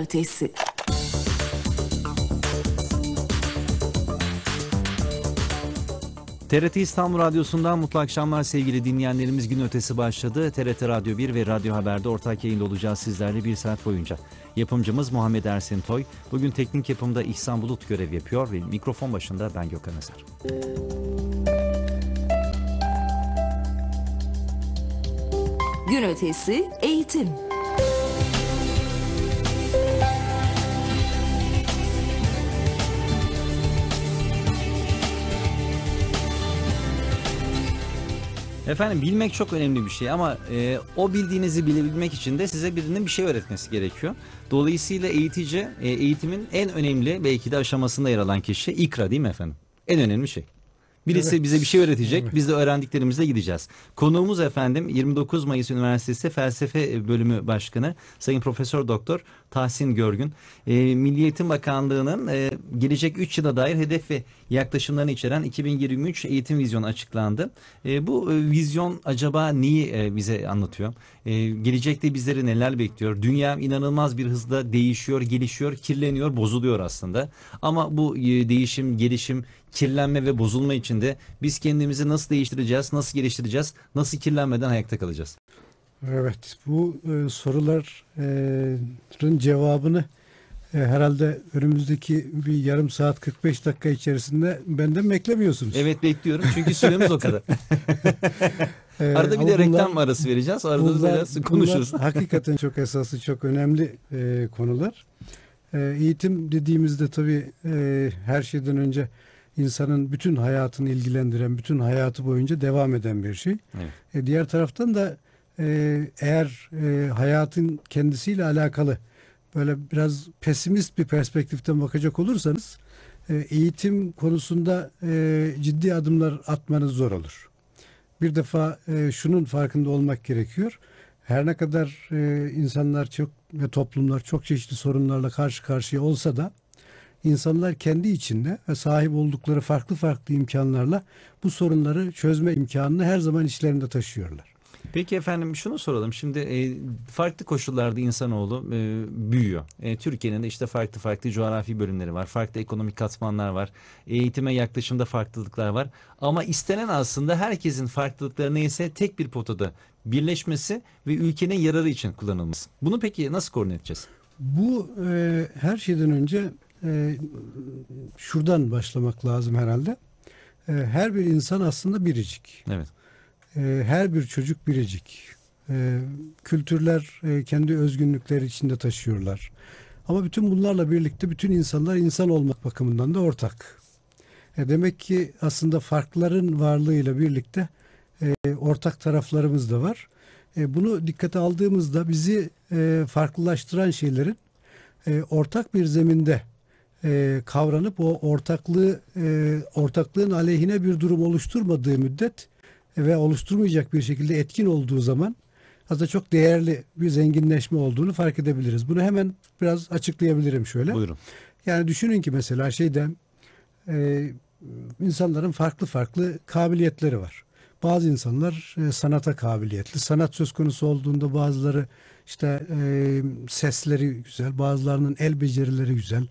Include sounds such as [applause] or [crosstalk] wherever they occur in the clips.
ötesi. TRT İstanbul Radyosu'ndan mutlu akşamlar sevgili dinleyenlerimiz. Gün ötesi başladı. TRT Radyo 1 ve Radyo Haber'de ortak yayında olacağız sizlerle bir saat boyunca. Yapımcımız Muhammed Ersin Toy. Bugün teknik yapımda İhsan Bulut görev yapıyor ve mikrofon başında ben Gökhan Özer. Gün ötesi eğitim. Efendim bilmek çok önemli bir şey ama e, o bildiğinizi bilebilmek için de size birinin bir şey öğretmesi gerekiyor. Dolayısıyla eğitici e, eğitimin en önemli belki de aşamasında yer alan kişi ikra değil mi efendim? En önemli şey. Birisi evet. bize bir şey öğretecek. Biz de öğrendiklerimizle gideceğiz. Konuğumuz efendim 29 Mayıs Üniversitesi Felsefe Bölümü Başkanı Sayın Profesör Doktor Tahsin Görgün. E, Milli Eğitim Bakanlığı'nın e, gelecek 3 yıla dair hedef ve yaklaşımlarını içeren 2023 eğitim vizyonu açıklandı. E, bu e, vizyon acaba neyi e, bize anlatıyor? E, gelecekte bizleri neler bekliyor? Dünya inanılmaz bir hızla değişiyor, gelişiyor, kirleniyor, bozuluyor aslında. Ama bu e, değişim, gelişim, kirlenme ve bozulma içinde biz kendimizi nasıl değiştireceğiz, nasıl geliştireceğiz, nasıl kirlenmeden ayakta kalacağız? Evet, bu e, soruların e, cevabını e, herhalde önümüzdeki bir yarım saat 45 dakika içerisinde benden beklemiyorsunuz. Evet bekliyorum çünkü süremiz o kadar. [laughs] E, Arada bir de bunlar, reklam arası vereceğiz. Arada bunlar, biraz konuşuruz. hakikaten çok esaslı, çok önemli e, konular. E, eğitim dediğimizde tabii e, her şeyden önce insanın bütün hayatını ilgilendiren, bütün hayatı boyunca devam eden bir şey. Evet. E, diğer taraftan da e, eğer e, hayatın kendisiyle alakalı böyle biraz pesimist bir perspektiften bakacak olursanız e, eğitim konusunda e, ciddi adımlar atmanız zor olur. Bir defa e, şunun farkında olmak gerekiyor. Her ne kadar e, insanlar çok ve toplumlar çok çeşitli sorunlarla karşı karşıya olsa da insanlar kendi içinde ve sahip oldukları farklı farklı imkanlarla bu sorunları çözme imkanını her zaman içlerinde taşıyorlar. Peki efendim şunu soralım. Şimdi e, farklı koşullarda insanoğlu e, büyüyor. E, Türkiye'nin de işte farklı farklı coğrafi bölümleri var. Farklı ekonomik katmanlar var. Eğitime yaklaşımda farklılıklar var. Ama istenen aslında herkesin farklılıkları neyse tek bir potada birleşmesi ve ülkenin yararı için kullanılması. Bunu peki nasıl koordine edeceğiz? Bu e, her şeyden önce ee, şuradan başlamak lazım herhalde. Ee, her bir insan aslında biricik. Evet. Ee, her bir çocuk biricik. kültürler e, kendi özgünlükleri içinde taşıyorlar. Ama bütün bunlarla birlikte bütün insanlar insan olmak bakımından da ortak. E, demek ki aslında farkların varlığıyla birlikte e, ortak taraflarımız da var. bunu dikkate aldığımızda bizi farklılaştıran şeylerin ortak bir zeminde e, kavranıp o ortaklığı e, ortaklığın aleyhine bir durum oluşturmadığı müddet ve oluşturmayacak bir şekilde etkin olduğu zaman aslında çok değerli bir zenginleşme olduğunu fark edebiliriz. Bunu hemen biraz açıklayabilirim şöyle. Buyurun. Yani düşünün ki mesela şeyde e, insanların farklı farklı kabiliyetleri var. Bazı insanlar e, sanata kabiliyetli. Sanat söz konusu olduğunda bazıları işte e, sesleri güzel, bazılarının el becerileri güzel.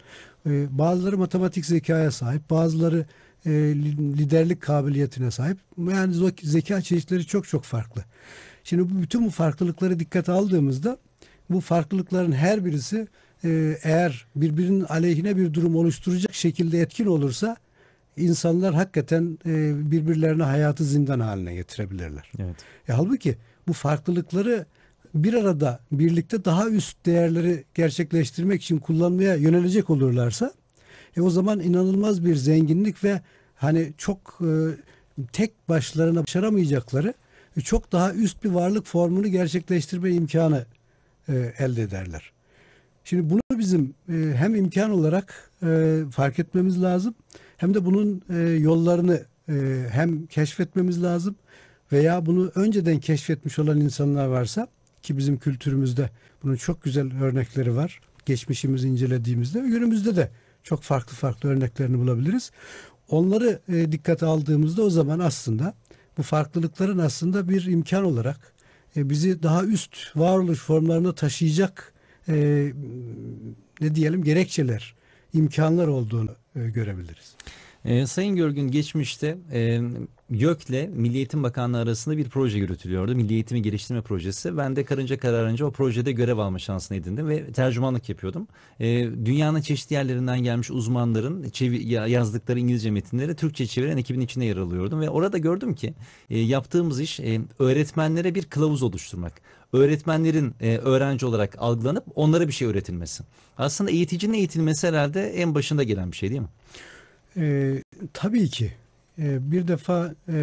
E, bazıları matematik zekaya sahip, bazıları e, liderlik kabiliyetine sahip. Yani zeka çeşitleri çok çok farklı. Şimdi bu bütün bu farklılıkları dikkate aldığımızda bu farklılıkların her birisi e, eğer birbirinin aleyhine bir durum oluşturacak şekilde etkin olursa insanlar hakikaten e, birbirlerine hayatı zindan haline getirebilirler. Evet. E, halbuki bu farklılıkları bir arada birlikte daha üst değerleri gerçekleştirmek için kullanmaya yönelecek olurlarsa e, o zaman inanılmaz bir zenginlik ve hani çok e, tek başlarına başaramayacakları e, çok daha üst bir varlık formunu gerçekleştirme imkanı e, elde ederler. Şimdi bunu bizim e, hem imkan olarak e, fark etmemiz lazım hem de bunun e, yollarını e, hem keşfetmemiz lazım veya bunu önceden keşfetmiş olan insanlar varsa ki bizim kültürümüzde bunun çok güzel örnekleri var. Geçmişimizi incelediğimizde günümüzde de çok farklı farklı örneklerini bulabiliriz. Onları e, dikkate aldığımızda o zaman aslında bu farklılıkların aslında bir imkan olarak e, bizi daha üst varoluş formlarına taşıyacak e, ne diyelim gerekçeler, imkanlar olduğunu e, görebiliriz. E, Sayın Görgün geçmişte e, YÖK'le Milli Eğitim Bakanlığı arasında bir proje yürütülüyordu. Milli Eğitimi Geliştirme Projesi. Ben de karınca kararınca o projede görev alma şansını edindim ve tercümanlık yapıyordum. E, dünyanın çeşitli yerlerinden gelmiş uzmanların çevi, yazdıkları İngilizce metinleri Türkçe çeviren ekibin içine yer alıyordum. Ve orada gördüm ki e, yaptığımız iş e, öğretmenlere bir kılavuz oluşturmak öğretmenlerin e, öğrenci olarak algılanıp onlara bir şey öğretilmesi. Aslında eğiticinin eğitilmesi herhalde en başında gelen bir şey değil mi? E, tabii ki. E, bir defa e,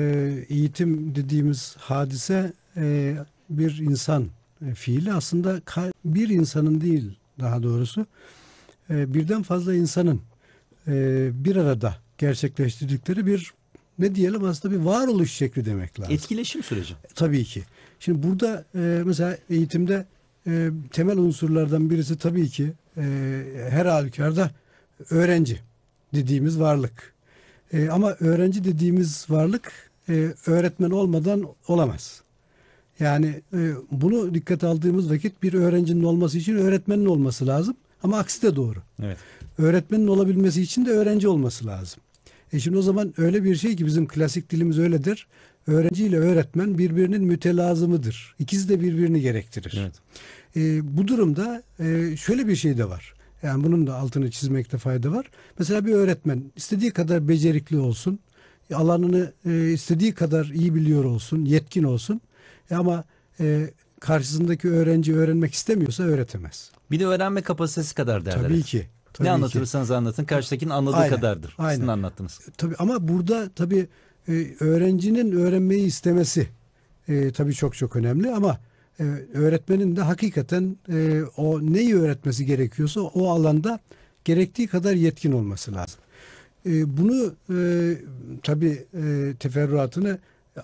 eğitim dediğimiz hadise e, bir insan e, fiili aslında bir insanın değil daha doğrusu e, birden fazla insanın e, bir arada gerçekleştirdikleri bir ne diyelim aslında bir varoluş şekli demek lazım. Etkileşim süreci. E, tabii ki. Şimdi burada e, mesela eğitimde e, temel unsurlardan birisi tabii ki e, her halükarda öğrenci dediğimiz varlık. E, ama öğrenci dediğimiz varlık e, öğretmen olmadan olamaz. Yani e, bunu dikkat aldığımız vakit bir öğrencinin olması için öğretmenin olması lazım. Ama aksi de doğru. Evet. Öğretmenin olabilmesi için de öğrenci olması lazım. E şimdi o zaman öyle bir şey ki bizim klasik dilimiz öyledir. Öğrenci ile öğretmen birbirinin mütelazımıdır. İkisi de birbirini gerektirir. Evet. E, bu durumda e, şöyle bir şey de var. Yani bunun da altını çizmekte fayda var. Mesela bir öğretmen istediği kadar becerikli olsun, alanını e, istediği kadar iyi biliyor olsun, yetkin olsun. E, ama e, karşısındaki öğrenci öğrenmek istemiyorsa öğretemez. Bir de öğrenme kapasitesi kadar derler. Tabii ki. Tabii ne anlatırsanız ki. anlatın karşıdakinin anladığı aynen, kadardır. Aynen. Sizin anlattınız. Tabii ama burada tabii e, öğrencinin öğrenmeyi istemesi e, tabii çok çok önemli ama e, öğretmenin de hakikaten o neyi öğretmesi gerekiyorsa o alanda gerektiği kadar yetkin olması lazım. Bunu tabii teferruatını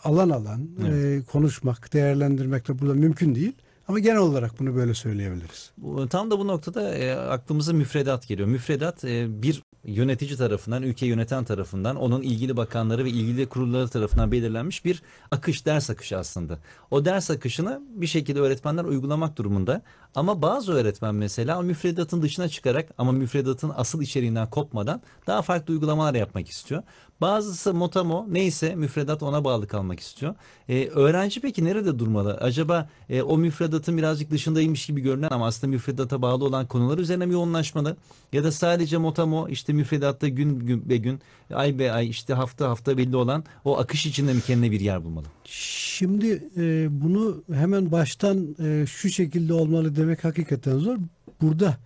alan alan evet. konuşmak, değerlendirmek de burada mümkün değil. Ama genel olarak bunu böyle söyleyebiliriz. Tam da bu noktada e, aklımıza müfredat geliyor. Müfredat e, bir yönetici tarafından, ülke yöneten tarafından, onun ilgili bakanları ve ilgili kurulları tarafından belirlenmiş bir akış, ders akışı aslında. O ders akışını bir şekilde öğretmenler uygulamak durumunda. Ama bazı öğretmen mesela müfredatın dışına çıkarak ama müfredatın asıl içeriğinden kopmadan daha farklı uygulamalar yapmak istiyor. Bazısı motamo neyse müfredat ona bağlı kalmak istiyor. E, öğrenci peki nerede durmalı? Acaba e, o müfredatın birazcık dışındaymış gibi görünen ama aslında müfredata bağlı olan konular üzerine mi yoğunlaşmalı? Ya da sadece motamo işte müfredatta gün, gün be gün, ay be ay işte hafta hafta belli olan o akış içinde mi kendine bir yer bulmalı? Şimdi e, bunu hemen baştan e, şu şekilde olmalı demek hakikaten zor. Burada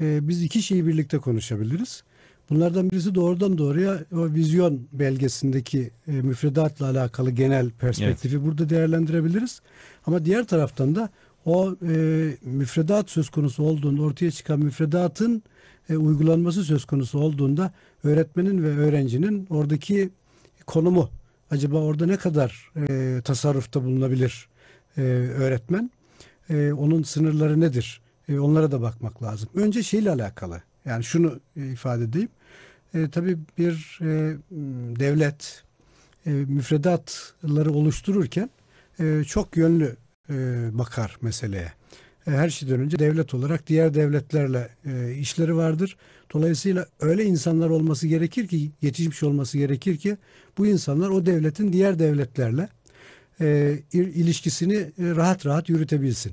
e, biz iki şeyi birlikte konuşabiliriz. Bunlardan birisi doğrudan doğruya o vizyon belgesindeki e, müfredatla alakalı genel perspektifi evet. burada değerlendirebiliriz. Ama diğer taraftan da o e, müfredat söz konusu olduğunda ortaya çıkan müfredatın e, uygulanması söz konusu olduğunda öğretmenin ve öğrencinin oradaki konumu acaba orada ne kadar e, tasarrufta bulunabilir e, öğretmen? E, onun sınırları nedir? E, onlara da bakmak lazım. Önce şeyle alakalı yani şunu e, ifade edeyim. E, tabii bir e, devlet e, müfredatları oluştururken e, çok yönlü e, bakar meseleye. E, her şeyden önce devlet olarak diğer devletlerle e, işleri vardır. Dolayısıyla öyle insanlar olması gerekir ki, yetişmiş olması gerekir ki bu insanlar o devletin diğer devletlerle e, ilişkisini e, rahat rahat yürütebilsin.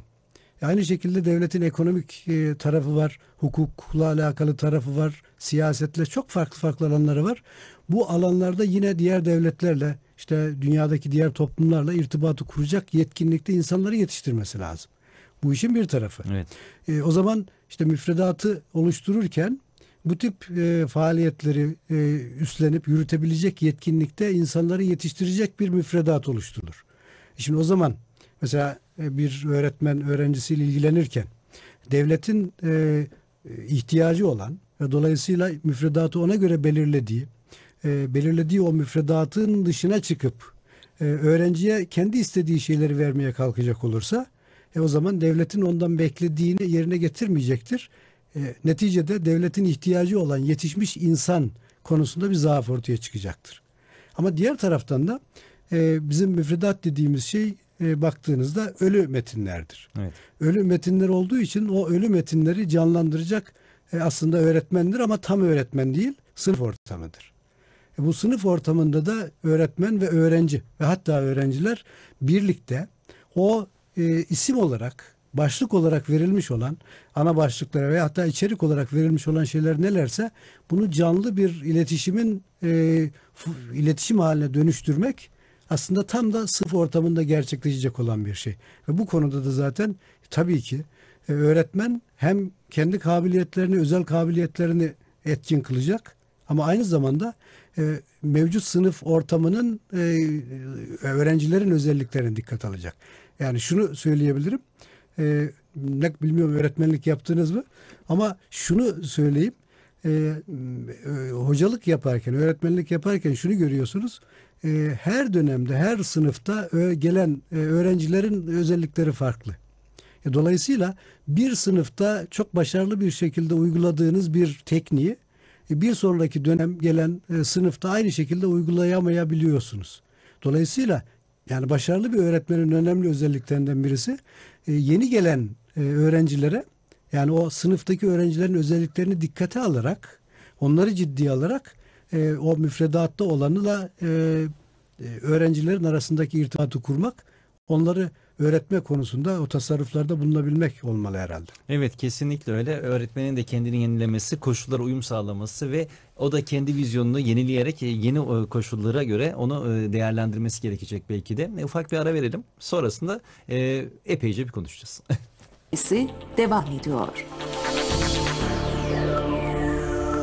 Aynı şekilde devletin ekonomik e, tarafı var, hukukla alakalı tarafı var, siyasetle çok farklı farklı alanları var. Bu alanlarda yine diğer devletlerle, işte dünyadaki diğer toplumlarla irtibatı kuracak yetkinlikte insanları yetiştirmesi lazım. Bu işin bir tarafı. Evet. E, o zaman işte müfredatı oluştururken bu tip e, faaliyetleri e, üstlenip yürütebilecek yetkinlikte insanları yetiştirecek bir müfredat oluşturulur. Şimdi o zaman mesela e, bir öğretmen öğrencisiyle ilgilenirken devletin e, ihtiyacı olan ve dolayısıyla müfredatı ona göre belirlediği, e, belirlediği o müfredatın dışına çıkıp e, öğrenciye kendi istediği şeyleri vermeye kalkacak olursa e, o zaman devletin ondan beklediğini yerine getirmeyecektir. E, neticede devletin ihtiyacı olan yetişmiş insan konusunda bir zaaf ortaya çıkacaktır. Ama diğer taraftan da e, bizim müfredat dediğimiz şey e, baktığınızda ölü metinlerdir. Evet. Ölü metinler olduğu için o ölü metinleri canlandıracak e, aslında öğretmendir ama tam öğretmen değil, sınıf ortamıdır. E, bu sınıf ortamında da öğretmen ve öğrenci ve hatta öğrenciler birlikte o isim olarak başlık olarak verilmiş olan ana başlıklara veya hatta içerik olarak verilmiş olan şeyler nelerse bunu canlı bir iletişimin e, iletişim haline dönüştürmek aslında tam da sınıf ortamında gerçekleşecek olan bir şey. Ve bu konuda da zaten tabii ki e, öğretmen hem kendi kabiliyetlerini, özel kabiliyetlerini etkin kılacak ama aynı zamanda e, mevcut sınıf ortamının e, öğrencilerin özelliklerine dikkat alacak. Yani şunu söyleyebilirim. ne bilmiyorum öğretmenlik yaptınız mı ama şunu söyleyeyim. Ee, e, hocalık yaparken, öğretmenlik yaparken şunu görüyorsunuz. E, her dönemde, her sınıfta ö, e, gelen e, öğrencilerin özellikleri farklı. E, dolayısıyla bir sınıfta çok başarılı bir şekilde uyguladığınız bir tekniği e, bir sonraki dönem gelen e, sınıfta aynı şekilde uygulayamayabiliyorsunuz. Dolayısıyla yani başarılı bir öğretmenin önemli özelliklerinden birisi e, yeni gelen e, öğrencilere yani o sınıftaki öğrencilerin özelliklerini dikkate alarak, onları ciddiye alarak e, o müfredatta olanı da e, e, öğrencilerin arasındaki irtibatı kurmak, onları öğretme konusunda o tasarruflarda bulunabilmek olmalı herhalde. Evet kesinlikle öyle. Öğretmenin de kendini yenilemesi, koşullara uyum sağlaması ve o da kendi vizyonunu yenileyerek e, yeni e, koşullara göre onu değerlendirmesi gerekecek belki de. Ufak bir ara verelim. Sonrasında epeyce bir konuşacağız. [laughs] isi devam ediyor.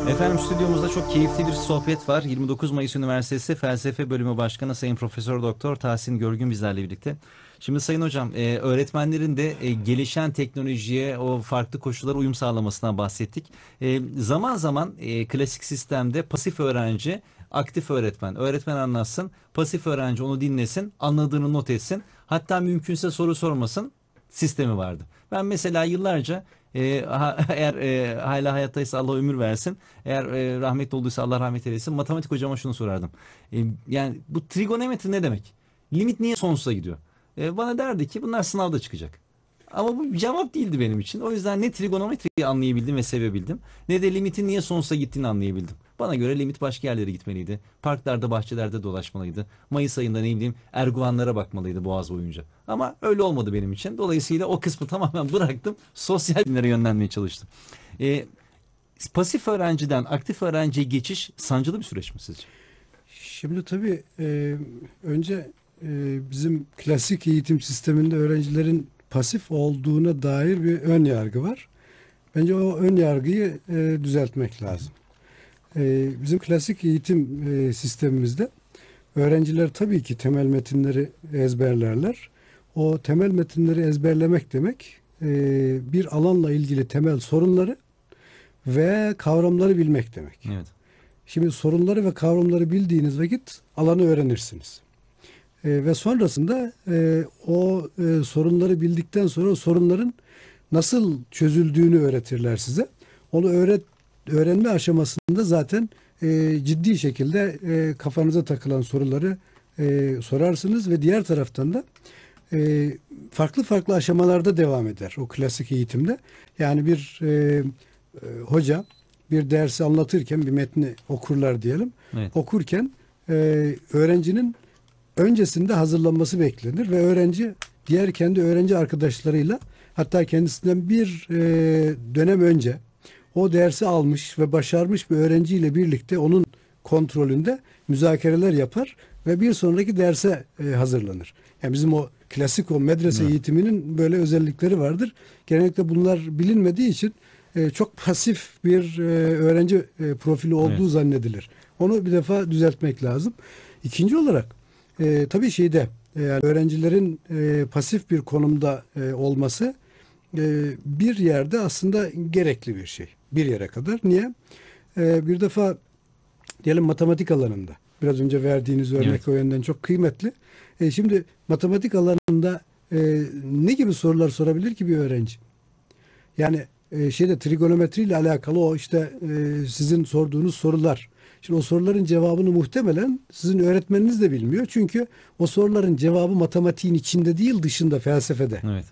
Efendim stüdyomuzda çok keyifli bir sohbet var. 29 Mayıs Üniversitesi Felsefe Bölümü Başkanı Sayın Profesör Doktor Tahsin Görgün bizlerle birlikte. Şimdi Sayın Hocam e, öğretmenlerin de e, gelişen teknolojiye o farklı koşullara uyum sağlamasından bahsettik. E, zaman zaman klasik sistemde pasif öğrenci aktif öğretmen. Öğretmen anlatsın, pasif öğrenci onu dinlesin, anladığını not etsin. Hatta mümkünse soru sormasın, sistemi vardı. Ben mesela yıllarca e, ha, [laughs] eğer e, hala hayattaysa Allah ömür versin. Eğer e, rahmetli olduysa Allah rahmet eylesin. Matematik hocama şunu sorardım. E, yani bu trigonometri ne demek? Limit niye sonsuza gidiyor? E, bana derdi ki bunlar sınavda çıkacak. Ama bu cevap değildi benim için. O yüzden ne trigonometriyi anlayabildim ve sevebildim ne de limitin niye sonsuza gittiğini anlayabildim. Bana göre limit başka yerlere gitmeliydi. Parklarda, bahçelerde dolaşmalıydı. Mayıs ayında ne bileyim erguvanlara bakmalıydı boğaz boyunca. Ama öyle olmadı benim için. Dolayısıyla o kısmı [laughs] tamamen bıraktım. Sosyal bilimlere yönlenmeye çalıştım. Ee, pasif öğrenciden aktif öğrenciye geçiş sancılı bir süreç mi sizce? Şimdi tabii e, önce e, bizim klasik eğitim sisteminde öğrencilerin pasif olduğuna dair bir ön yargı var. Bence o ön yargıyı e, düzeltmek lazım. Ee, bizim klasik eğitim e, sistemimizde öğrenciler tabii ki temel metinleri ezberlerler. O temel metinleri ezberlemek demek e, bir alanla ilgili temel sorunları ve kavramları bilmek demek. Evet. Şimdi sorunları ve kavramları bildiğiniz vakit alanı öğrenirsiniz. E, ve sonrasında o sorunları bildikten sonra sorunların nasıl çözüldüğünü öğretirler size. Onu öğret öğrenme aşamasında zaten e, ciddi şekilde e, kafanıza takılan soruları e, sorarsınız ve diğer taraftan da e, farklı farklı aşamalarda devam eder o klasik eğitimde. Yani bir e, e hoca bir dersi anlatırken bir metni okurlar diyelim. Evet. Okurken e, öğrencinin öncesinde hazırlanması beklenir ve öğrenci diğer kendi öğrenci arkadaşlarıyla hatta kendisinden bir e, dönem önce o dersi almış ve başarmış bir öğrenciyle birlikte onun kontrolünde müzakereler yapar ve bir sonraki derse e, hazırlanır. Yani bizim o klasik o medrese evet. eğitiminin böyle özellikleri vardır. Genellikle bunlar bilinmediği için e, çok pasif bir e, öğrenci e, profili olduğu evet. zannedilir. Onu bir defa düzeltmek lazım. İkinci olarak e, tabii şeyde e, yani öğrencilerin e, pasif bir konumda e, olması e, bir yerde aslında gerekli bir şey. Bir yere kadar. Niye? Ee, bir defa diyelim matematik alanında biraz önce verdiğiniz örnek evet. o yönden çok kıymetli. E, şimdi matematik alanında e, ne gibi sorular sorabilir ki bir öğrenci? Yani e, şeyde trigonometriyle alakalı o işte e, sizin sorduğunuz sorular. Şimdi o soruların cevabını muhtemelen sizin öğretmeniniz de bilmiyor. Çünkü o soruların cevabı matematiğin içinde değil dışında felsefede. Evet.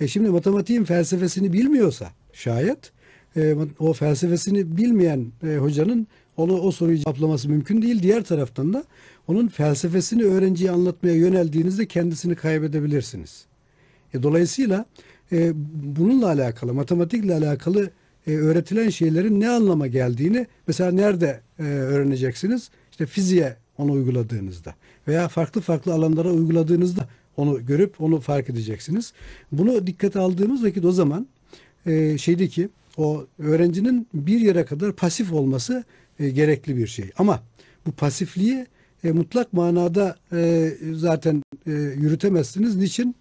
E şimdi matematiğin felsefesini bilmiyorsa şayet e, o felsefesini bilmeyen e, hocanın onu o soruyu cevaplaması mümkün değil. Diğer taraftan da onun felsefesini öğrenciye anlatmaya yöneldiğinizde kendisini kaybedebilirsiniz. E, dolayısıyla bununla alakalı, matematikle alakalı öğretilen şeylerin ne anlama geldiğini mesela nerede öğreneceksiniz? İşte fiziğe onu uyguladığınızda veya farklı farklı alanlara uyguladığınızda onu görüp onu fark edeceksiniz. Bunu dikkate aldığımız vakit o zaman e, şeydeki o öğrencinin bir yere kadar pasif olması e, gerekli bir şey. Ama bu pasifliği e, mutlak manada e, zaten e, yürütemezsiniz. Niçin?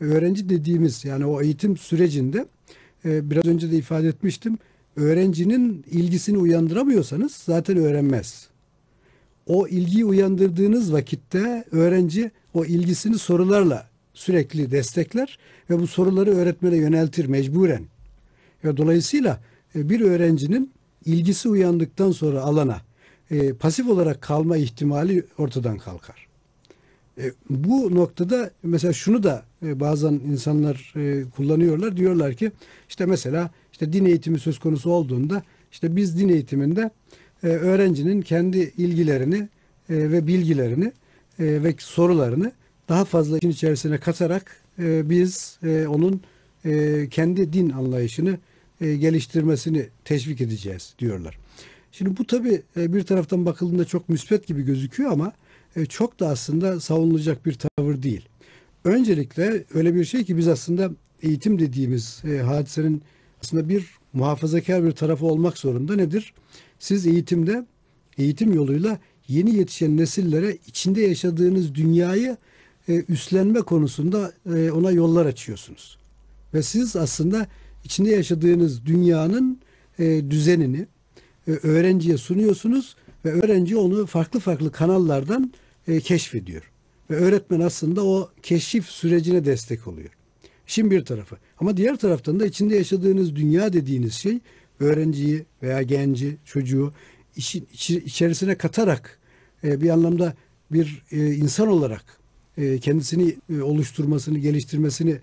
Öğrenci dediğimiz yani o eğitim sürecinde e, biraz önce de ifade etmiştim. Öğrencinin ilgisini uyandıramıyorsanız zaten öğrenmez. O ilgiyi uyandırdığınız vakitte öğrenci o ilgisini sorularla sürekli destekler ve bu soruları öğretmene yöneltir mecburen. Ve dolayısıyla e, bir öğrencinin ilgisi uyandıktan sonra alana e, pasif olarak kalma ihtimali ortadan kalkar. E, bu noktada mesela şunu da e, bazen insanlar e, kullanıyorlar. Diyorlar ki işte mesela işte din eğitimi söz konusu olduğunda işte biz din eğitiminde e, öğrencinin kendi ilgilerini e, ve bilgilerini e, ve sorularını daha fazla işin içerisine katarak e, biz e, onun e, kendi din anlayışını e, geliştirmesini teşvik edeceğiz diyorlar. Şimdi bu tabi e, bir taraftan bakıldığında çok müspet gibi gözüküyor ama e, çok da aslında savunulacak bir tavır değil. Öncelikle öyle bir şey ki biz aslında eğitim dediğimiz e, hadisenin aslında bir muhafazakar bir tarafı olmak zorunda nedir? Siz eğitimde eğitim yoluyla yeni yetişen nesillere içinde yaşadığınız dünyayı e, üstlenme konusunda ona yollar açıyorsunuz. Ve siz aslında içinde yaşadığınız dünyanın e, düzenini e, öğrenciye sunuyorsunuz ve öğrenci onu farklı farklı kanallardan e, keşfediyor. Ve öğretmen aslında o keşif sürecine destek oluyor. Şimdi bir tarafı. Ama diğer taraftan da içinde yaşadığınız dünya dediğiniz şey öğrenciyi veya genci, çocuğu işin içerisine katarak e, bir anlamda bir e, insan olarak e, kendisini e, oluşturmasını, geliştirmesini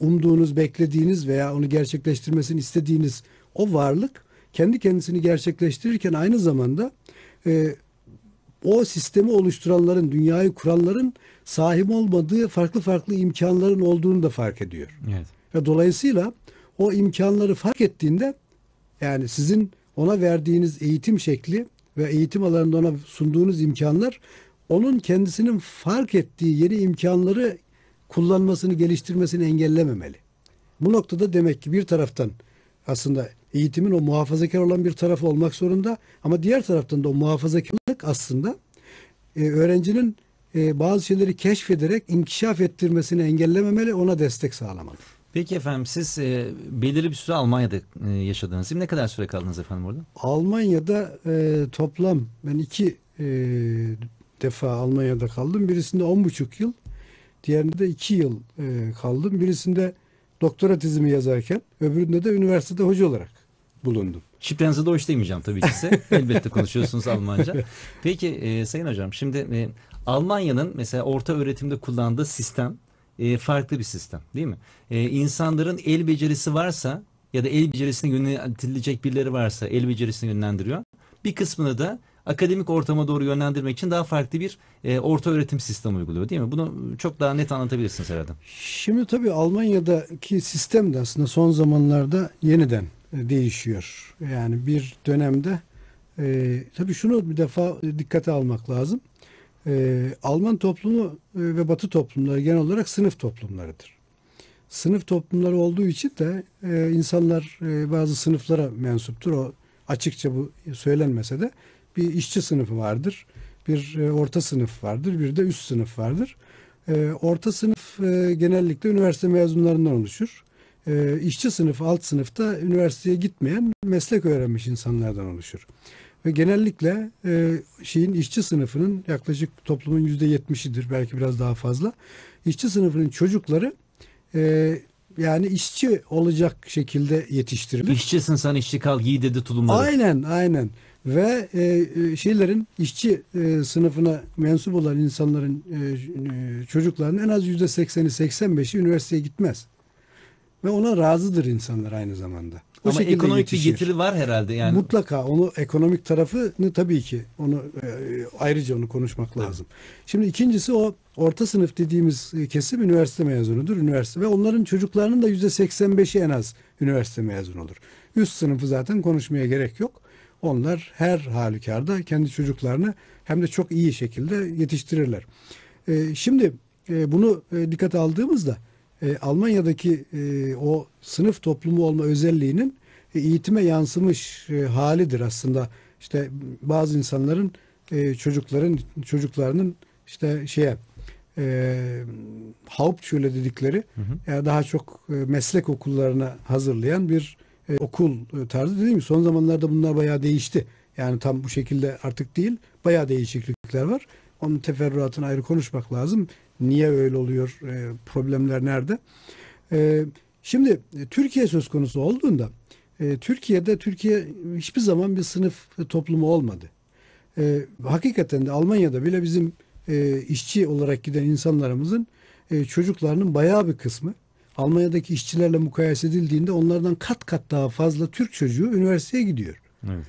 umduğunuz, beklediğiniz veya onu gerçekleştirmesini istediğiniz o varlık kendi kendisini gerçekleştirirken aynı zamanda e, o sistemi oluşturanların, dünyayı kuranların sahip olmadığı farklı farklı imkanların olduğunu da fark ediyor. Evet. Ve dolayısıyla o imkanları fark ettiğinde yani sizin ona verdiğiniz eğitim şekli ve eğitim alanında ona sunduğunuz imkanlar onun kendisinin fark ettiği yeni imkanları kullanmasını, geliştirmesini engellememeli. Bu noktada demek ki bir taraftan aslında eğitimin o muhafazakar olan bir tarafı olmak zorunda ama diğer taraftan da o muhafazakarlık aslında e, öğrencinin e, bazı şeyleri keşfederek inkişaf ettirmesini engellememeli, ona destek sağlamalı. Peki efendim siz e, belirli bir süre Almanya'da e, yaşadınız. Ne kadar süre kaldınız efendim orada? Almanya'da e, toplam ben iki e, defa Almanya'da kaldım. Birisinde on buçuk yıl, Diğerinde de iki yıl e, kaldım. Birisinde doktora tezimi yazarken öbüründe de üniversitede hoca olarak bulundum. Şiprenzi de hoş demeyeceğim tabii ki size. [laughs] Elbette konuşuyorsunuz Almanca. Peki e, Sayın Hocam şimdi e, Almanya'nın mesela orta öğretimde kullandığı sistem e, farklı bir sistem değil mi? E, insanların el becerisi varsa ya da el becerisine yöneltilecek birileri varsa el becerisine yönlendiriyor. Bir kısmını da akademik ortama doğru yönlendirmek için daha farklı bir e, orta öğretim sistemi uyguluyor değil mi? Bunu çok daha net anlatabilirsiniz herhalde. Şimdi tabii Almanya'daki sistem de aslında son zamanlarda yeniden e, değişiyor. Yani bir dönemde e, tabii şunu bir defa dikkate almak lazım. E, Alman toplumu e, ve Batı toplumları genel olarak sınıf toplumlarıdır. Sınıf toplumları olduğu için de e, insanlar e, bazı sınıflara mensuptur. O açıkça bu söylenmese de bir işçi sınıfı vardır, bir e, orta sınıf vardır, bir de üst sınıf vardır. E, orta sınıf e, genellikle üniversite mezunlarından oluşur. İşçi e, işçi sınıfı alt sınıfta üniversiteye gitmeyen meslek öğrenmiş insanlardan oluşur. Ve genellikle şeyin işçi sınıfının yaklaşık toplumun yüzde yetmişidir belki biraz daha fazla. İşçi sınıfının çocukları yani işçi olacak şekilde yetiştirilir. İşçisin sen işçi kal giy dedi tulumları. Aynen aynen ve e, e, şeylerin işçi e, sınıfına mensup olan insanların e, e çocuklarının en az yüzde sekseni 85'i üniversiteye gitmez. Ve ona razıdır insanlar aynı zamanda. O Ama ekonomik yetişir. bir getiri var herhalde yani. Mutlaka onu ekonomik tarafını tabii ki onu e, ayrıca onu konuşmak evet. lazım. Şimdi ikincisi o orta sınıf dediğimiz e, kesim üniversite mezunudur. Üniversite ve onların çocuklarının da yüzde %85'i en az üniversite mezunu olur. Üst sınıfı zaten konuşmaya gerek yok onlar her halükarda kendi çocuklarını hem de çok iyi şekilde yetiştirirler. Ee, şimdi e, bunu e, dikkate aldığımızda e, Almanya'daki e, o sınıf toplumu olma özelliğinin e, eğitime yansımış e, halidir aslında. İşte bazı insanların çocukların çocuklarının işte şeye e, şöyle dedikleri hı hı. Yani daha çok e, meslek okullarına hazırlayan bir e, okul e, tarzı dediğim gibi son zamanlarda bunlar bayağı değişti. Yani tam bu şekilde artık değil bayağı değişiklikler var. Onun teferruatını ayrı konuşmak lazım. Niye öyle oluyor? E, problemler nerede? şimdi Türkiye söz konusu olduğunda e, Türkiye'de Türkiye hiçbir zaman bir sınıf toplumu olmadı. hakikaten de Almanya'da bile bizim işçi olarak giden insanlarımızın çocuklarının bayağı bir kısmı Almanya'daki işçilerle mukayese edildiğinde onlardan kat kat daha fazla Türk çocuğu üniversiteye gidiyor. Evet.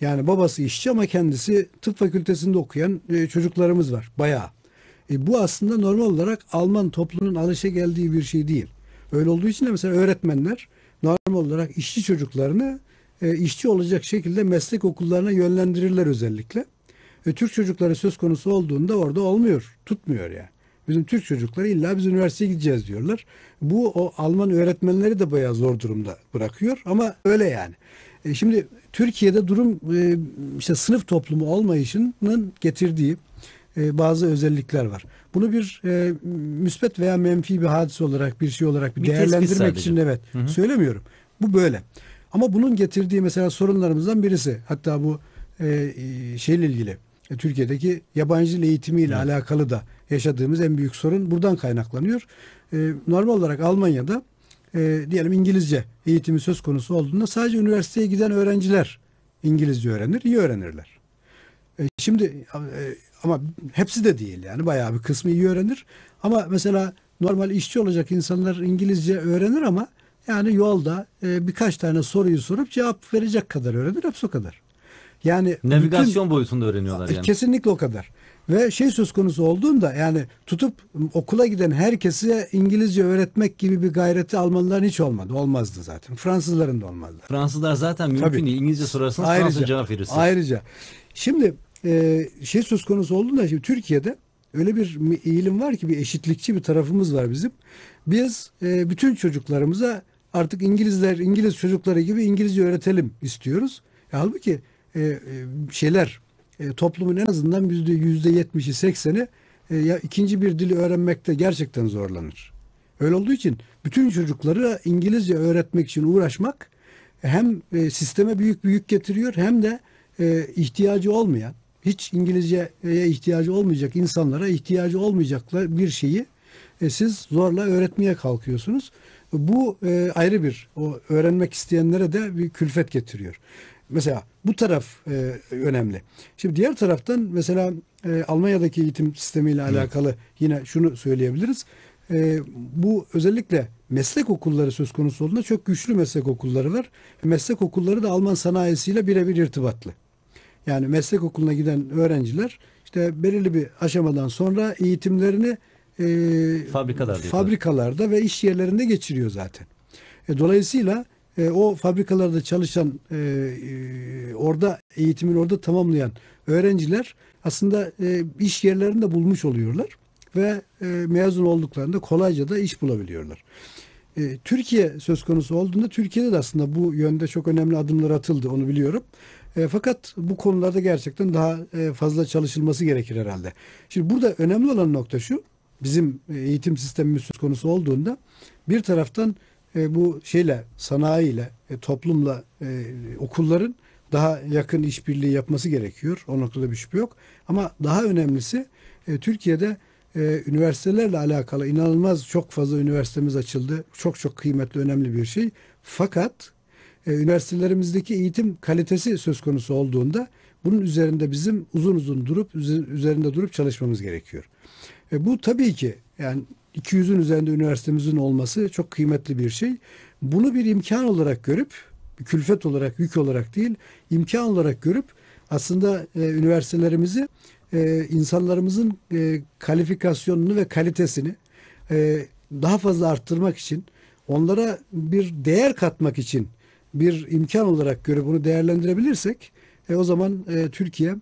Yani babası işçi ama kendisi tıp fakültesinde okuyan e, çocuklarımız var bayağı. E, bu aslında normal olarak Alman toplumunun alışa geldiği bir şey değil. Öyle olduğu için de mesela öğretmenler normal olarak işçi çocuklarını e, işçi olacak şekilde meslek okullarına yönlendirirler özellikle. E, Türk çocukları söz konusu olduğunda orada olmuyor, tutmuyor yani. Bizim Türk çocukları illa biz üniversiteye gideceğiz diyorlar. Bu o Alman öğretmenleri de bayağı zor durumda bırakıyor ama öyle yani. E, şimdi Türkiye'de durum e, işte sınıf toplumu olmayışının getirdiği e, bazı özellikler var. Bunu bir e, müspet veya menfi bir hadise olarak bir şey olarak bir, bir değerlendirmek için evet hı hı. söylemiyorum. Bu böyle. Ama bunun getirdiği mesela sorunlarımızdan birisi hatta bu e, e şeyle ilgili e, Türkiye'deki yabancı dil eğitimiyle evet. alakalı da yaşadığımız en büyük sorun buradan kaynaklanıyor. E, normal olarak Almanya'da e, diyelim İngilizce eğitimi söz konusu olduğunda sadece üniversiteye giden öğrenciler İngilizce öğrenir, iyi öğrenirler. E, şimdi e, ama hepsi de değil yani bayağı bir kısmı iyi öğrenir. Ama mesela normal işçi olacak insanlar İngilizce öğrenir ama yani yolda e, birkaç tane soruyu sorup cevap verecek kadar öğrenir hepsi o kadar. Yani navigasyon bütün, boyutunda öğreniyorlar e, yani. Kesinlikle o kadar. Ve şey söz konusu olduğunda yani tutup okula giden herkese İngilizce öğretmek gibi bir gayreti Almanların hiç olmadı. Olmazdı zaten. Fransızların da olmazdı. Fransızlar zaten mümkün Tabii. değil. İngilizce sorarsanız ayrıca, Fransızca cevap verirsiniz. Ayrıca. Şimdi e, şey söz konusu olduğunda şimdi Türkiye'de öyle bir eğilim var ki bir eşitlikçi bir tarafımız var bizim. Biz e, bütün çocuklarımıza artık İngilizler İngiliz çocukları gibi İngilizce öğretelim istiyoruz. E, halbuki e, e şeyler e, toplumun en azından yüzde yüzde yetmişi sekseni e, ya ikinci bir dili öğrenmekte gerçekten zorlanır. Öyle olduğu için bütün çocukları İngilizce öğretmek için uğraşmak hem e, sisteme büyük büyük getiriyor hem de e, ihtiyacı olmayan, hiç İngilizceye ihtiyacı olmayacak insanlara ihtiyacı olmayacaklar bir şeyi e, siz zorla öğretmeye kalkıyorsunuz. Bu e, ayrı bir o öğrenmek isteyenlere de bir külfet getiriyor. Mesela bu taraf e, önemli. Şimdi diğer taraftan mesela e, Almanya'daki eğitim sistemiyle evet. alakalı yine şunu söyleyebiliriz. E, bu özellikle meslek okulları söz konusu olduğunda çok güçlü meslek okulları var. Meslek okulları da Alman sanayisiyle birebir irtibatlı. Yani meslek okuluna giden öğrenciler işte belirli bir aşamadan sonra eğitimlerini e, fabrikalarda, fabrikalarda ve iş yerlerinde geçiriyor zaten. E, dolayısıyla e, o fabrikalarda çalışan e, e, orada eğitimini orada tamamlayan öğrenciler aslında e, iş yerlerinde bulmuş oluyorlar ve e, mezun olduklarında kolayca da iş bulabiliyorlar. E, Türkiye söz konusu olduğunda Türkiye'de de aslında bu yönde çok önemli adımlar atıldı onu biliyorum. E, fakat bu konularda gerçekten daha e, fazla çalışılması gerekir herhalde. Şimdi burada önemli olan nokta şu bizim eğitim sistemimiz söz konusu olduğunda bir taraftan e, bu şeyle, sanayiyle, e, toplumla, e, okulların daha yakın işbirliği yapması gerekiyor. O noktada bir şüphe yok. Ama daha önemlisi e, Türkiye'de e, üniversitelerle alakalı inanılmaz çok fazla üniversitemiz açıldı. Çok çok kıymetli, önemli bir şey. Fakat e, üniversitelerimizdeki eğitim kalitesi söz konusu olduğunda bunun üzerinde bizim uzun uzun durup üzerinde durup çalışmamız gerekiyor. E, bu tabii ki yani 200'ün üzerinde üniversitemizin olması çok kıymetli bir şey. Bunu bir imkan olarak görüp, külfet olarak, yük olarak değil, imkan olarak görüp aslında e, üniversitelerimizi e, insanlarımızın e, kalifikasyonunu ve kalitesini e, daha fazla arttırmak için, onlara bir değer katmak için bir imkan olarak görüp bunu değerlendirebilirsek, e, o zaman e, Türkiye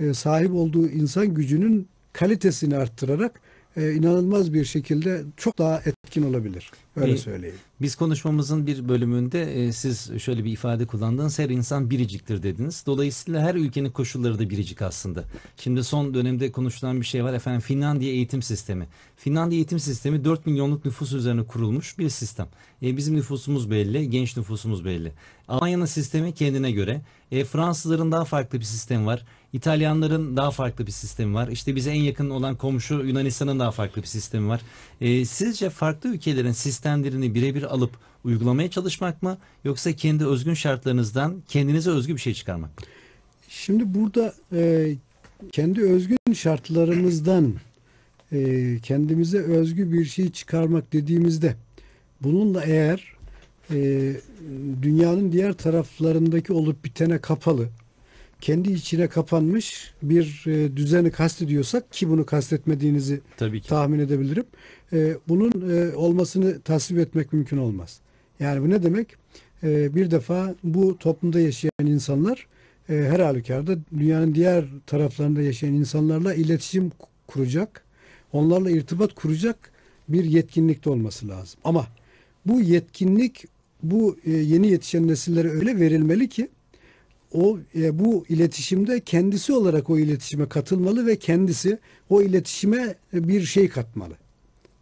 e, sahip olduğu insan gücünün kalitesini arttırarak e, inanılmaz bir şekilde çok daha etkin olabilir. Öyle e, söyleyeyim. Biz konuşmamızın bir bölümünde e, siz şöyle bir ifade kullandınız. Her insan biriciktir dediniz. Dolayısıyla her ülkenin koşulları da biricik aslında. Şimdi son dönemde konuşulan bir şey var efendim Finlandiya eğitim sistemi. Finlandiya eğitim sistemi 4 milyonluk nüfus üzerine kurulmuş bir sistem. E, bizim nüfusumuz belli, genç nüfusumuz belli. Almanya'nın sistemi kendine göre. E, Fransızların daha farklı bir sistem var. İtalyanların daha farklı bir sistemi var. İşte bize en yakın olan komşu Yunanistan'ın daha farklı bir sistemi var. E, sizce farklı ülkelerin sistemlerini birebir alıp uygulamaya çalışmak mı yoksa kendi özgün şartlarınızdan kendinize özgü bir şey çıkarmak mı? Şimdi burada e, kendi özgün şartlarımızdan e, kendimize özgü bir şey çıkarmak dediğimizde bununla eğer e, dünyanın diğer taraflarındaki olup bitene kapalı kendi içine kapanmış bir e, düzeni kastediyorsak ki bunu kastetmediğinizi Tabii ki. tahmin edebilirim. E, bunun e, olmasını tasvip etmek mümkün olmaz. Yani bu ne demek? E, bir defa bu toplumda yaşayan insanlar e, her halükarda dünyanın diğer taraflarında yaşayan insanlarla iletişim kuracak, onlarla irtibat kuracak bir yetkinlikte olması lazım. Ama bu yetkinlik bu e, yeni yetişen nesillere öyle verilmeli ki o e, bu iletişimde kendisi olarak o iletişime katılmalı ve kendisi o iletişime e, bir şey katmalı.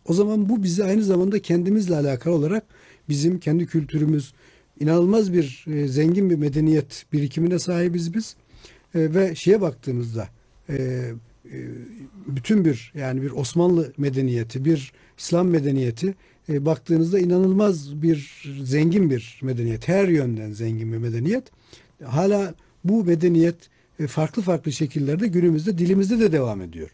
O zaman bu bizi aynı zamanda kendimizle alakalı olarak bizim kendi kültürümüz inanılmaz bir e, zengin bir medeniyet birikimine sahibiz biz. E, ve şeye baktığımızda e, e bütün bir yani bir Osmanlı medeniyeti, bir İslam medeniyeti e, baktığınızda inanılmaz bir zengin bir medeniyet. Her yönden zengin bir medeniyet hala bu medeniyet e, farklı farklı şekillerde günümüzde dilimizde de devam ediyor.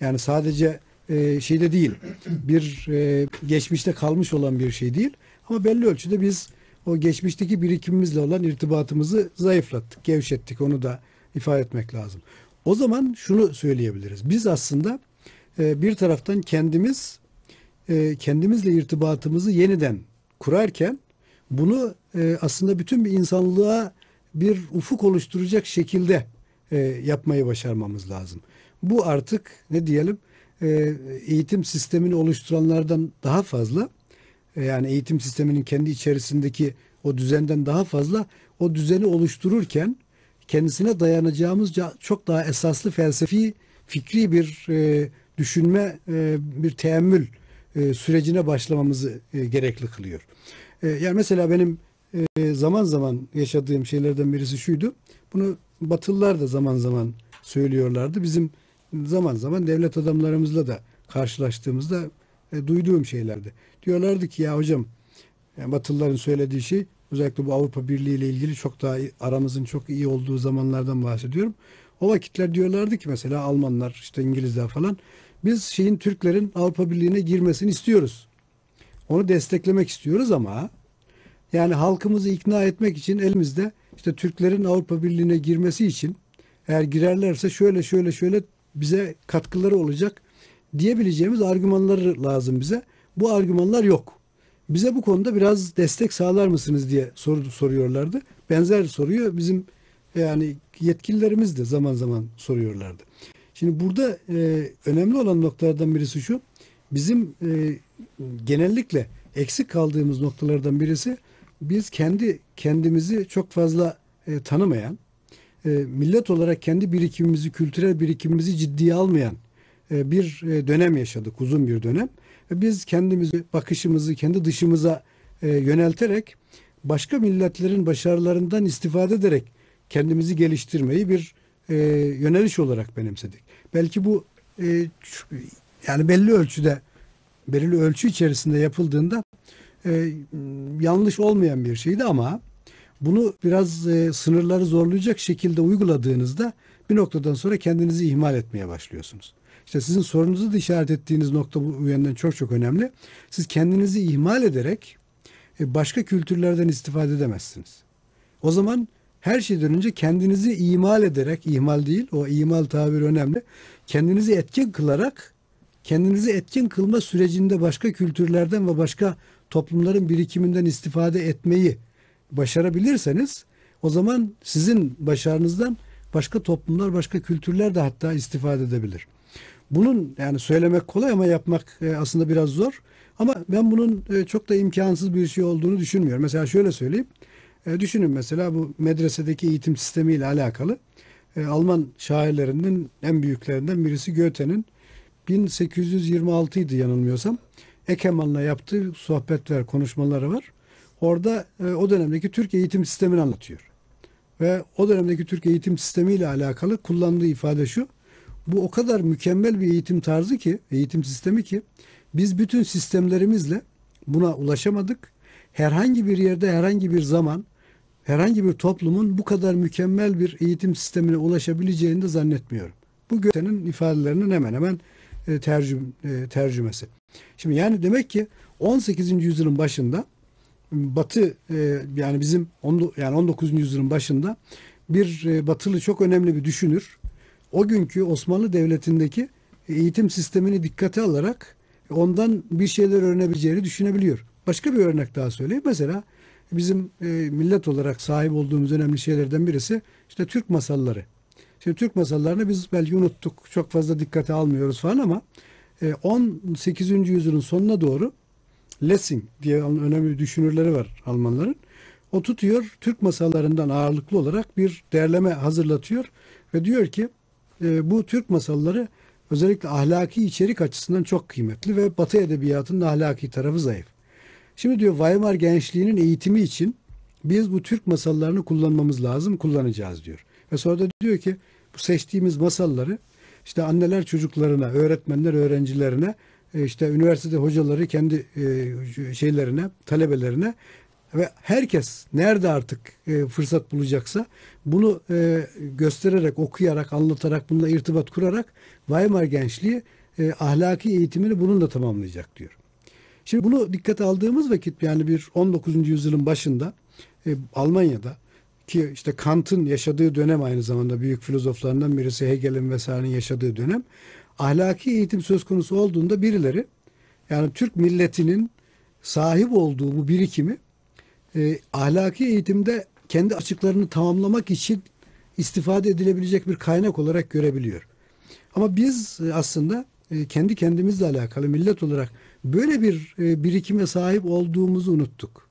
Yani sadece e, şeyde değil, bir e, geçmişte kalmış olan bir şey değil. Ama belli ölçüde biz o geçmişteki birikimimizle olan irtibatımızı zayıflattık, gevşettik. Onu da ifade etmek lazım. O zaman şunu söyleyebiliriz. Biz aslında bir taraftan kendimiz kendimizle irtibatımızı yeniden kurarken bunu aslında bütün bir insanlığa bir ufuk oluşturacak şekilde e, yapmayı başarmamız lazım. Bu artık ne diyelim e, eğitim sistemini oluşturanlardan daha fazla e, yani eğitim sisteminin kendi içerisindeki o düzenden daha fazla o düzeni oluştururken kendisine dayanacağımız çok daha esaslı felsefi fikri bir e, düşünme e, bir teemmül e, sürecine başlamamızı e, gerekli kılıyor. E, yani mesela benim ee, zaman zaman yaşadığım şeylerden birisi şuydu. Bunu Batılılar da zaman zaman söylüyorlardı. Bizim zaman zaman devlet adamlarımızla da karşılaştığımızda e, duyduğum şeylerdi. Diyorlardı ki ya hocam yani Batılıların söylediği şey özellikle bu Avrupa Birliği ile ilgili çok daha aramızın çok iyi olduğu zamanlardan bahsediyorum. O vakitler diyorlardı ki mesela Almanlar işte İngilizler falan biz şeyin Türklerin Avrupa Birliği'ne girmesini istiyoruz. Onu desteklemek istiyoruz ama yani halkımızı ikna etmek için elimizde işte Türklerin Avrupa Birliği'ne girmesi için eğer girerlerse şöyle şöyle şöyle bize katkıları olacak diyebileceğimiz argümanları lazım bize. Bu argümanlar yok. Bize bu konuda biraz destek sağlar mısınız diye soru, soruyorlardı. Benzer soruyu bizim yani yetkililerimiz de zaman zaman soruyorlardı. Şimdi burada e, önemli olan noktalardan birisi şu. Bizim e, genellikle eksik kaldığımız noktalardan birisi biz kendi kendimizi çok fazla e, tanımayan, e, millet olarak kendi birikimimizi, kültürel birikimimizi ciddiye almayan e, bir e, dönem yaşadık, uzun bir dönem. E, biz kendimizi, bakışımızı kendi dışımıza e, yönelterek başka milletlerin başarılarından istifade ederek kendimizi geliştirmeyi bir e, yöneliş olarak benimsedik. Belki bu e, yani belli ölçüde belirli ölçü içerisinde yapıldığında e, yanlış olmayan bir şeydi ama bunu biraz e, sınırları zorlayacak şekilde uyguladığınızda bir noktadan sonra kendinizi ihmal etmeye başlıyorsunuz. İşte sizin sorunuzu da işaret ettiğiniz nokta bu yönden çok çok önemli. Siz kendinizi ihmal ederek e, başka kültürlerden istifade edemezsiniz. O zaman her şeyden önce kendinizi imal ederek, ihmal değil o imal tabiri önemli. Kendinizi etkin kılarak kendinizi etkin kılma sürecinde başka kültürlerden ve başka toplumların birikiminden istifade etmeyi başarabilirseniz o zaman sizin başarınızdan başka toplumlar, başka kültürler de hatta istifade edebilir. Bunun yani söylemek kolay ama yapmak e, aslında biraz zor. Ama ben bunun e, çok da imkansız bir şey olduğunu düşünmüyorum. Mesela şöyle söyleyeyim. E, düşünün mesela bu medresedeki eğitim sistemiyle alakalı. Alman şairlerinin en büyüklerinden birisi Goethe'nin 1826 idi yanılmıyorsam. Ekeman'la yaptığı sohbetler, konuşmaları var. Orada e, o dönemdeki Türk eğitim sistemini anlatıyor. Ve o dönemdeki Türk eğitim sistemiyle alakalı kullandığı ifade şu. Bu o kadar mükemmel bir eğitim tarzı ki, eğitim sistemi ki biz bütün sistemlerimizle buna ulaşamadık. Herhangi bir yerde, herhangi bir zaman, herhangi bir toplumun bu kadar mükemmel bir eğitim sistemine ulaşabileceğini de zannetmiyorum. Bu Göte'nin ifadelerinin hemen hemen e, tercüm, e, tercümesi. Şimdi yani demek ki 18. yüzyılın başında Batı e, yani bizim yani 19. yüzyılın başında bir Batılı çok önemli bir düşünür. O günkü Osmanlı Devleti'ndeki eğitim sistemini dikkate alarak ondan bir şeyler öğrenebileceğini düşünebiliyor. Başka bir örnek daha söyleyeyim. Mesela bizim millet olarak sahip olduğumuz önemli şeylerden birisi işte Türk masalları. Şimdi Türk masallarını biz belki unuttuk. Çok fazla dikkate almıyoruz falan ama 18. E, yüzyılın sonuna doğru Lessing diye önemli düşünürleri var Almanların. O tutuyor Türk masallarından ağırlıklı olarak bir değerleme hazırlatıyor ve diyor ki e, bu Türk masalları özellikle ahlaki içerik açısından çok kıymetli ve Batı edebiyatının ahlaki tarafı zayıf. Şimdi diyor Weimar gençliğinin eğitimi için biz bu Türk masallarını kullanmamız lazım, kullanacağız diyor. Ve sonra da diyor ki bu seçtiğimiz masalları işte anneler çocuklarına, öğretmenler öğrencilerine, e, işte üniversite hocaları kendi e, şeylerine, talebelerine ve herkes nerede artık e, fırsat bulacaksa bunu göstererek, okuyarak, anlatarak, bununla irtibat kurarak Weimar gençliği ahlaki eğitimini bununla tamamlayacak diyor. Şimdi bunu dikkate aldığımız vakit yani bir 19. yüzyılın başında Almanya'da ki işte Kant'ın yaşadığı dönem aynı zamanda büyük filozoflarından birisi Hegel'in vesairenin yaşadığı dönem ahlaki eğitim söz konusu olduğunda birileri yani Türk milletinin sahip olduğu bu birikimi e, ahlaki eğitimde kendi açıklarını tamamlamak için istifade edilebilecek bir kaynak olarak görebiliyor. Ama biz e, aslında e, kendi kendimizle alakalı millet olarak böyle bir e, birikime sahip olduğumuzu unuttuk.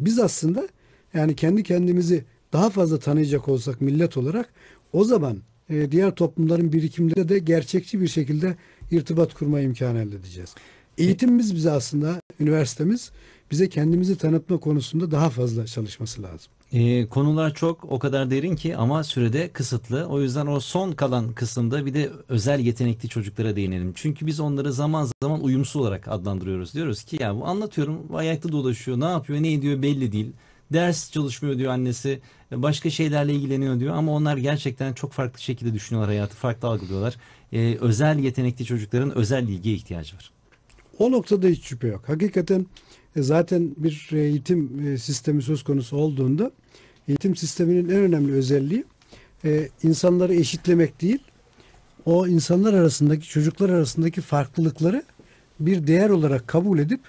Biz aslında yani kendi kendimizi daha fazla tanıyacak olsak millet olarak o zaman e, diğer toplumların birikimleri de gerçekçi bir şekilde irtibat kurma imkanı elde edeceğiz. Eğitimimiz bize aslında üniversitemiz bize kendimizi tanıtma konusunda daha fazla çalışması lazım. Ee, konular çok o kadar derin ki ama sürede kısıtlı. O yüzden o son kalan kısımda bir de özel yetenekli çocuklara değinelim. Çünkü biz onları zaman zaman uyumsuz olarak adlandırıyoruz. Diyoruz ki ya bu anlatıyorum ayakta dolaşıyor ne yapıyor ne ediyor belli değil ders çalışmıyor diyor annesi. E, başka şeylerle ilgileniyor diyor ama onlar gerçekten çok farklı şekilde düşünüyorlar hayatı, farklı algılıyorlar. Ee, özel yetenekli çocukların özel ilgiye ihtiyacı var. O noktada hiç şüphe yok. Hakikaten e, zaten bir eğitim e, sistemi söz konusu olduğunda eğitim sisteminin en önemli özelliği insanları eşitlemek değil, o insanlar arasındaki, çocuklar arasındaki farklılıkları bir değer olarak kabul edip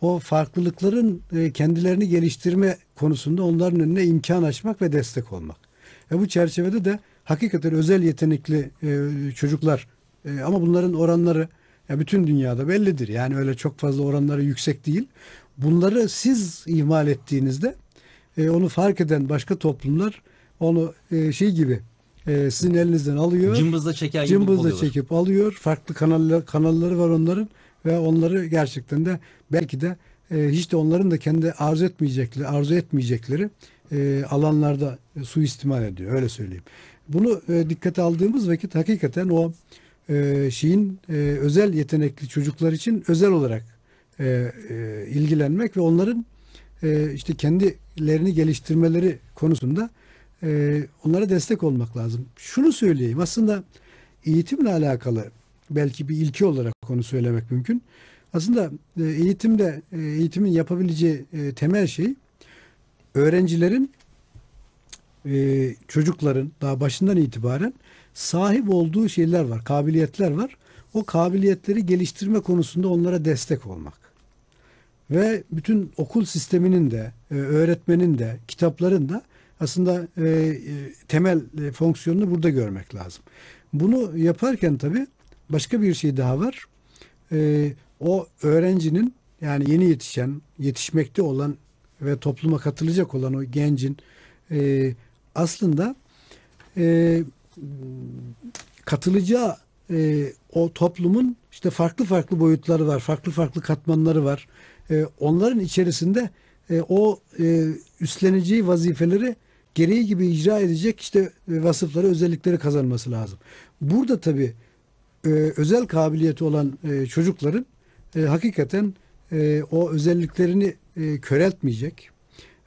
o farklılıkların e, kendilerini geliştirme konusunda onların önüne imkan açmak ve destek olmak. Ve bu çerçevede de hakikaten özel yetenekli e, çocuklar e, ama bunların oranları bütün dünyada bellidir. Yani öyle çok fazla oranları yüksek değil. Bunları siz ihmal ettiğinizde onu fark eden başka toplumlar onu şey gibi sizin elinizden alıyor. Cımbızla çeker gibi Cımbızla çekip alıyor. Farklı kanallar, kanalları var onların ve onları gerçekten de belki de e, hiç de onların da kendi arzu etmeyecekleri, arzu etmeyecekleri e, alanlarda e, suistimal ediyor. Öyle söyleyeyim. Bunu e, dikkate aldığımız vakit hakikaten o e, şeyin e, özel yetenekli çocuklar için özel olarak e, e, ilgilenmek ve onların e, işte kendilerini geliştirmeleri konusunda e, onlara destek olmak lazım. Şunu söyleyeyim aslında eğitimle alakalı belki bir ilki olarak konu söylemek mümkün. Aslında e, eğitimde e, eğitimin yapabileceği e, temel şey öğrencilerin çocukların daha başından itibaren sahip olduğu şeyler var, kabiliyetler var. O kabiliyetleri geliştirme konusunda onlara destek olmak. Ve bütün okul sisteminin de, öğretmenin de, kitapların da aslında temel fonksiyonunu burada görmek lazım. Bunu yaparken tabii başka bir şey daha var. E, o öğrencinin yani yeni yetişen, yetişmekte olan ve topluma katılacak olan o gencin e, aslında e, katılacağı e, o toplumun işte farklı farklı boyutları var, farklı farklı katmanları var. E, onların içerisinde e, o e, üstleneceği vazifeleri gereği gibi icra edecek işte e, vasıfları, özellikleri kazanması lazım. Burada tabii e, özel kabiliyeti olan e, çocukların e, hakikaten e, o özelliklerini e, köreltmeyecek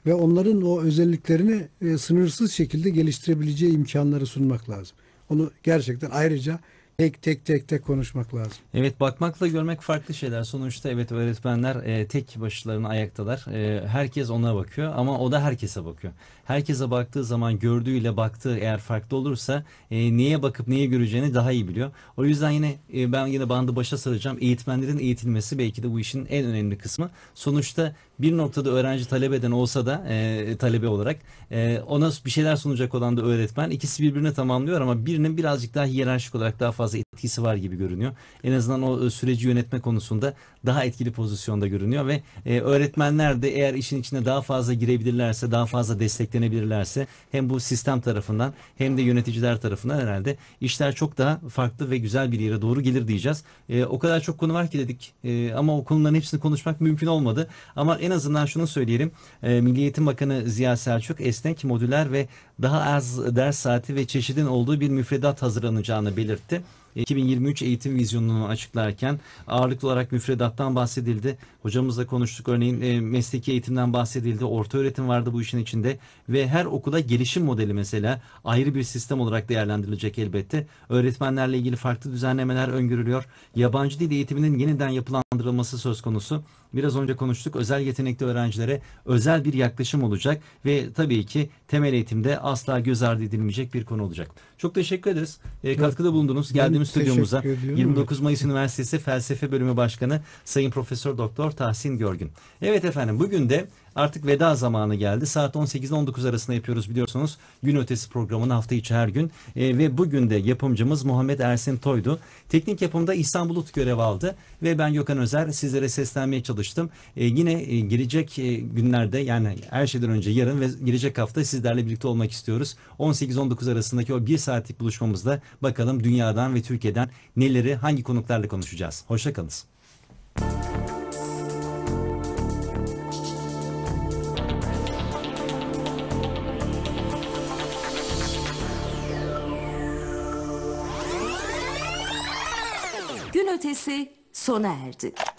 ve onların o özelliklerini e, sınırsız şekilde geliştirebileceği imkanları sunmak lazım. Onu gerçekten ayrıca Tek tek tek tek konuşmak lazım. Evet bakmakla görmek farklı şeyler. Sonuçta evet öğretmenler e, tek başlarına ayaktalar. E, herkes ona bakıyor ama o da herkese bakıyor. Herkese baktığı zaman gördüğüyle baktığı eğer farklı olursa e, neye bakıp neye göreceğini daha iyi biliyor. O yüzden yine e, ben yine bandı başa saracağım. Eğitmenlerin eğitilmesi belki de bu işin en önemli kısmı. Sonuçta bir noktada öğrenci talep eden olsa da e, talebe olarak e, ona bir şeyler sunacak olan da öğretmen. İkisi birbirine tamamlıyor ama birinin birazcık daha hiyerarşik olarak daha fazla etkisi var gibi görünüyor. En azından o e, süreci yönetme konusunda daha etkili pozisyonda görünüyor ve e, öğretmenler de eğer işin içine daha fazla girebilirlerse, daha fazla desteklenebilirlerse hem bu sistem tarafından hem de yöneticiler tarafından herhalde işler çok daha farklı ve güzel bir yere doğru gelir diyeceğiz. E, o kadar çok konu var ki dedik e, ama o konuların hepsini konuşmak mümkün olmadı. Ama en en azından şunu söyleyelim. E, Milli Eğitim Bakanı Ziya Selçuk esnek, modüler ve daha az ders saati ve çeşidin olduğu bir müfredat hazırlanacağını belirtti. 2023 eğitim vizyonunu açıklarken ağırlıklı olarak müfredattan bahsedildi. Hocamızla konuştuk. Örneğin e, mesleki eğitimden bahsedildi. Orta öğretim vardı bu işin içinde ve her okula gelişim modeli mesela ayrı bir sistem olarak değerlendirilecek elbette. Öğretmenlerle ilgili farklı düzenlemeler öngörülüyor. Yabancı dil eğitiminin yeniden yapılandırılması söz konusu biraz önce konuştuk. Özel yetenekli öğrencilere özel bir yaklaşım olacak ve tabii ki temel eğitimde asla göz ardı edilmeyecek bir konu olacak. Çok teşekkür ederiz. E, katkıda bulundunuz. Geldiğimiz stüdyomuza 29 Mayıs Üniversitesi Felsefe Bölümü Başkanı Sayın Profesör Doktor Tahsin Görgün. Evet efendim bugün de Artık veda zamanı geldi. Saat 18 19 arasında yapıyoruz biliyorsunuz. Gün ötesi programını hafta içi her gün. E, ve bugün de yapımcımız Muhammed Ersin Toy'du. Teknik yapımda İhsan Bulut görev aldı. Ve ben Gökhan Özer sizlere seslenmeye çalıştım. E, yine e, gelecek e, günlerde yani her şeyden önce yarın ve gelecek hafta sizlerle birlikte olmak istiyoruz. 18-19 arasındaki o bir saatlik buluşmamızda bakalım dünyadan ve Türkiye'den neleri hangi konuklarla konuşacağız. hoşçakalın. ötesi sona erdi.